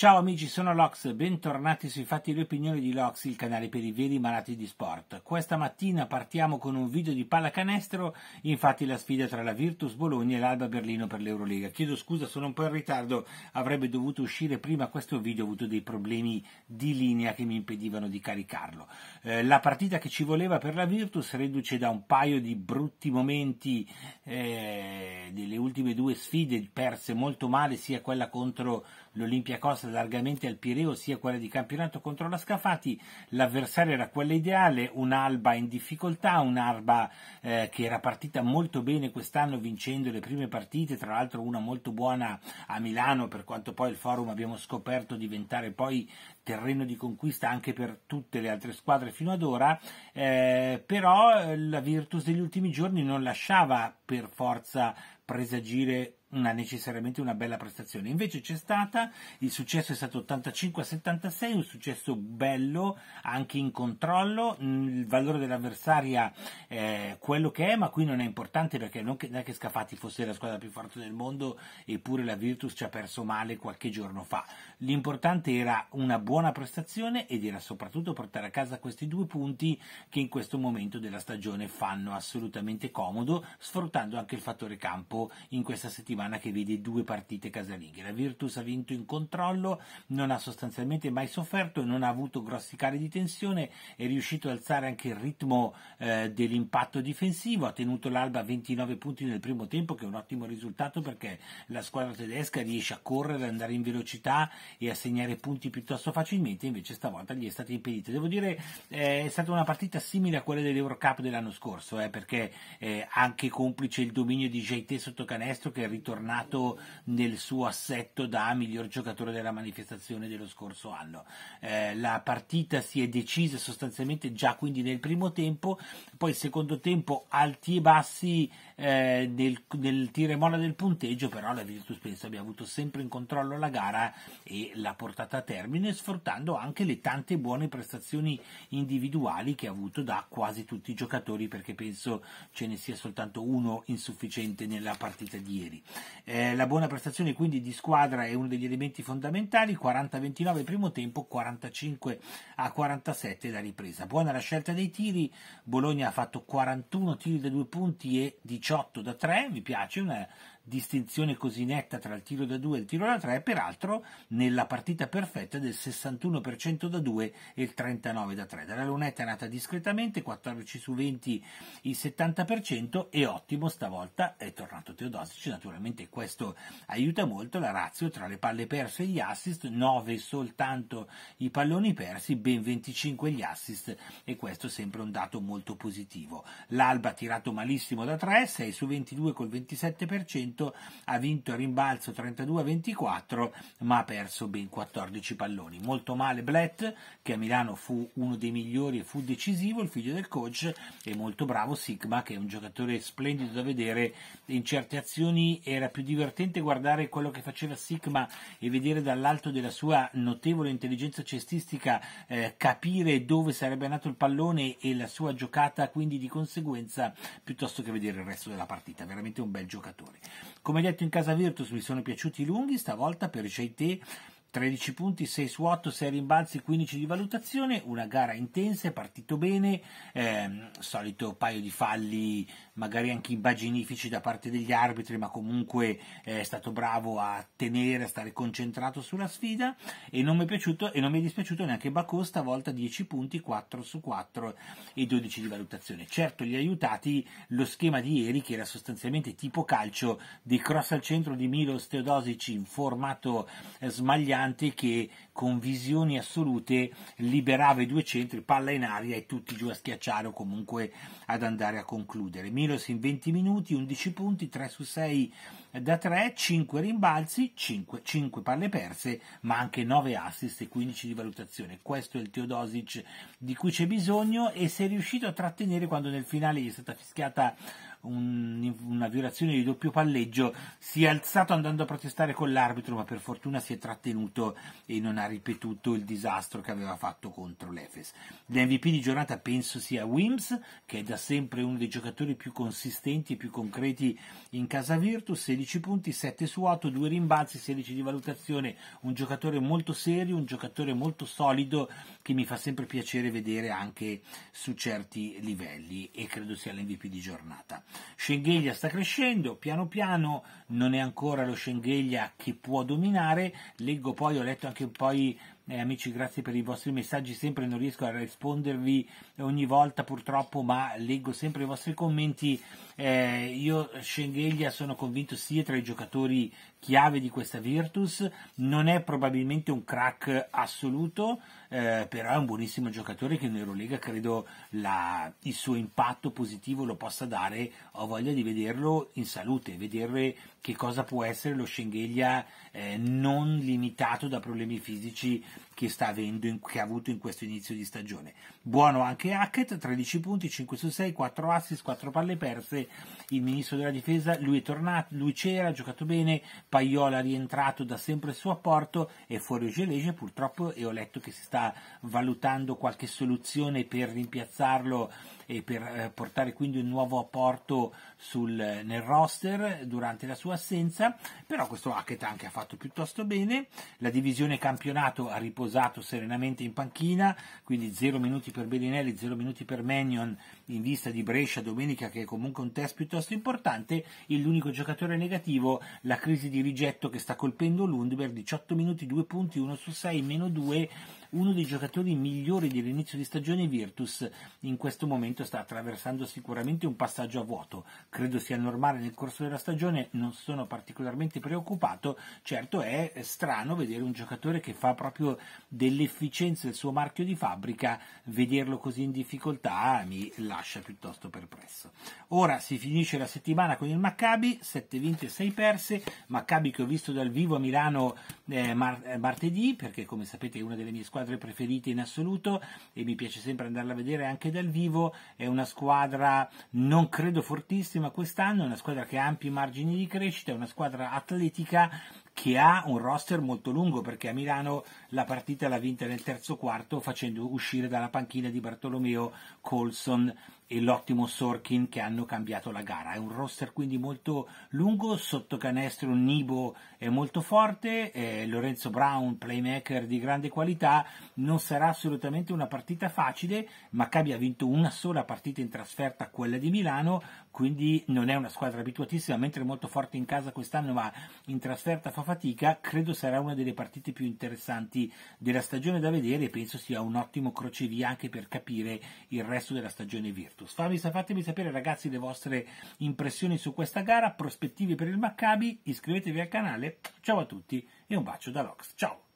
Ciao amici, sono Lox, bentornati sui Fatti e le Opinioni di Lox, il canale per i veri malati di sport. Questa mattina partiamo con un video di pallacanestro, infatti la sfida tra la Virtus Bologna e l'Alba Berlino per l'Eurolega. Chiedo scusa, sono un po' in ritardo, avrebbe dovuto uscire prima questo video, ho avuto dei problemi di linea che mi impedivano di caricarlo. Eh, la partita che ci voleva per la Virtus riduce da un paio di brutti momenti eh, delle ultime due sfide, perse molto male sia quella contro l'Olimpia Costa passa largamente al Pireo sia quella di campionato contro la Scafati, l'avversario era quella ideale, un'Alba in difficoltà, un'Alba eh, che era partita molto bene quest'anno vincendo le prime partite, tra l'altro una molto buona a Milano per quanto poi il forum abbiamo scoperto diventare poi terreno di conquista anche per tutte le altre squadre fino ad ora, eh, però eh, la Virtus degli ultimi giorni non lasciava per forza presagire una, necessariamente una bella prestazione. Invece c'è stata, il successo è stato 85-76, a un successo bello, anche in controllo, il valore dell'avversaria è eh, quello che è, ma qui non è importante perché non è che Scafati fosse la squadra più forte del mondo, eppure la Virtus ci ha perso male qualche giorno fa. L'importante era una buona prestazione ed era soprattutto portare a casa questi due punti che in questo momento della stagione fanno assolutamente comodo, sfruttando anche il fattore campo in questa settimana settimana che vede due partite casalinghe. La Virtus ha vinto in controllo, non ha sostanzialmente mai sofferto, non ha avuto grossi cari di tensione, è riuscito ad alzare anche il ritmo eh, dell'impatto difensivo, ha tenuto l'Alba a 29 punti nel primo tempo, che è un ottimo risultato perché la squadra tedesca riesce a correre, ad andare in velocità e a segnare punti piuttosto facilmente, invece stavolta gli è stata impedita. Devo dire eh, è stata una partita simile a quella dell'Eurocup dell'anno scorso, eh, perché eh, anche complice il dominio di JT sotto canestro che è ritornato ritornato nel suo assetto da miglior giocatore della manifestazione dello scorso anno. Eh, la partita si è decisa sostanzialmente già quindi nel primo tempo, poi il secondo tempo alti e bassi eh, del, del tiro e molla del punteggio, però la Virtus penso abbia avuto sempre in controllo la gara e l'ha portata a termine, sfruttando anche le tante buone prestazioni individuali che ha avuto da quasi tutti i giocatori, perché penso ce ne sia soltanto uno insufficiente nella partita di ieri. Eh, la buona prestazione quindi di squadra è uno degli elementi fondamentali, 40-29 primo tempo, 45 47 da ripresa. Buona la scelta dei tiri, Bologna ha fatto 41 tiri da due punti e 18 18 da 3, vi piace una distinzione così netta tra il tiro da 2 e il tiro da 3, peraltro nella partita perfetta del 61% da 2 e il 39 da 3. Dalla lunetta è nata discretamente, 14 su 20 il 70% e ottimo stavolta è tornato Teodosic, naturalmente questo aiuta molto la razza tra le palle perse e gli assist, 9 soltanto i palloni persi, ben 25 gli assist e questo è sempre un dato molto positivo. L'Alba ha tirato malissimo da 3, 6 su 22 col 27% momento ha vinto il rimbalzo 32-24 ma ha perso ben 14 palloni. Molto male Blatt che a Milano fu uno dei migliori e fu decisivo, il figlio del coach e molto bravo Sigma che è un giocatore splendido da vedere in certe azioni era più divertente guardare quello che faceva Sigma e vedere dall'alto della sua notevole intelligenza cestistica eh, capire dove sarebbe andato il pallone e la sua giocata quindi di conseguenza piuttosto che vedere il resto della partita, veramente un bel giocatore. Come detto in casa Virtus mi sono piaciuti i lunghi, stavolta per JT 13 punti, 6 su 8, 6 rimbalzi, 15 di valutazione, una gara intensa, è partito bene, ehm, solito paio di falli magari anche immaginifici da parte degli arbitri, ma comunque eh, è stato bravo a tenere, a stare concentrato sulla sfida e non mi è piaciuto e non mi è dispiaciuto neanche Bacco stavolta 10 punti, 4 su 4 e 12 di valutazione. Certo gli ha aiutati lo schema di ieri che era sostanzialmente tipo calcio di cross al centro di Milos Teodosic in formato eh, smagliante che con visioni assolute liberava i due centri, palla in aria e tutti giù a schiacciare o comunque ad andare a concludere. Milos in 20 minuti, 11 punti, 3 su 6 da 3, 5 rimbalzi, 5, 5 palle perse, ma anche 9 assist e 15 di valutazione. Questo è il Teodosic di cui c'è bisogno e si è riuscito a trattenere quando nel finale gli è stata fischiata un, una violazione di doppio palleggio, si è alzato andando a protestare con l'arbitro, ma per fortuna si è trattenuto e non ha ripetuto il disastro che aveva fatto contro l'Efes. L'MVP di giornata penso sia Wims, che è da sempre uno dei giocatori più consistenti e più concreti in casa Virtus, 16 punti, 7 su 8, 2 rimbalzi, 16 di valutazione, un giocatore molto serio, un giocatore molto solido che mi fa sempre piacere vedere anche su certi livelli e credo sia l'MVP di giornata. Schengelia sta crescendo, piano piano non è ancora lo Schengelia che può dominare, leggo poi, ho letto anche poi eh, amici, grazie per i vostri messaggi, sempre non riesco a rispondervi ogni volta purtroppo, ma leggo sempre i vostri commenti. Eh, io Schengelia sono convinto sia tra i giocatori chiave di questa Virtus, non è probabilmente un crack assoluto, eh, però è un buonissimo giocatore che in Eurolega credo la, il suo impatto positivo lo possa dare, ho voglia di vederlo in salute, vedere che cosa può essere lo Schengelia eh, non limitato da problemi fisici che sta avendo, in, che ha avuto in questo inizio di stagione. Buono anche Hackett, 13 punti, 5 su 6, 4 assist, 4 palle perse, il ministro della difesa, lui è tornato, lui c'era, ha giocato bene, Paiola è rientrato da sempre il suo apporto e fuori Gelege purtroppo e ho letto che si sta valutando qualche soluzione per rimpiazzarlo e per eh, portare quindi un nuovo apporto sul, nel roster durante la sua assenza, però questo Hackett anche ha fatto piuttosto bene, la divisione campionato arriva riposato serenamente in panchina, quindi 0 minuti per Bellinelli, 0 minuti per Mannion in vista di Brescia domenica che è comunque un test piuttosto importante l'unico giocatore negativo la crisi di rigetto che sta colpendo Lundberg, 18 minuti, 2 punti, 1 su 6, meno 2, uno dei giocatori migliori dell'inizio di stagione Virtus in questo momento sta attraversando sicuramente un passaggio a vuoto, credo sia normale nel corso della stagione, non sono particolarmente preoccupato, certo è strano vedere un giocatore che fa proprio dell'efficienza del suo marchio di fabbrica, vederlo così in difficoltà mi lascia piuttosto perplesso. Ora si finisce la settimana con il Maccabi, 7 vinte e 6 perse, Maccabi che ho visto dal vivo a Milano eh, mar- eh, martedì, perché come sapete è una delle mie squadre preferite in assoluto e mi piace sempre andarla a vedere anche dal vivo, è una squadra non credo fortissima quest'anno, è una squadra che ha ampi margini di crescita, è una squadra atletica che ha un roster molto lungo perché a Milano la partita l'ha vinta nel terzo quarto facendo uscire dalla panchina di Bartolomeo Colson e l'ottimo Sorkin che hanno cambiato la gara. È un roster quindi molto lungo, sotto canestro Nibo è molto forte, eh, Lorenzo Brown, playmaker di grande qualità, non sarà assolutamente una partita facile, Maccabi ha vinto una sola partita in trasferta, quella di Milano, quindi non è una squadra abituatissima, mentre è molto forte in casa quest'anno ma in trasferta fa fatica, credo sarà una delle partite più interessanti della stagione da vedere e penso sia un ottimo crocevia anche per capire il resto della stagione virtuale. Juventus. fatemi sapere ragazzi le vostre impressioni su questa gara, prospettivi per il Maccabi, iscrivetevi al canale, ciao a tutti e un bacio da Rox, ciao!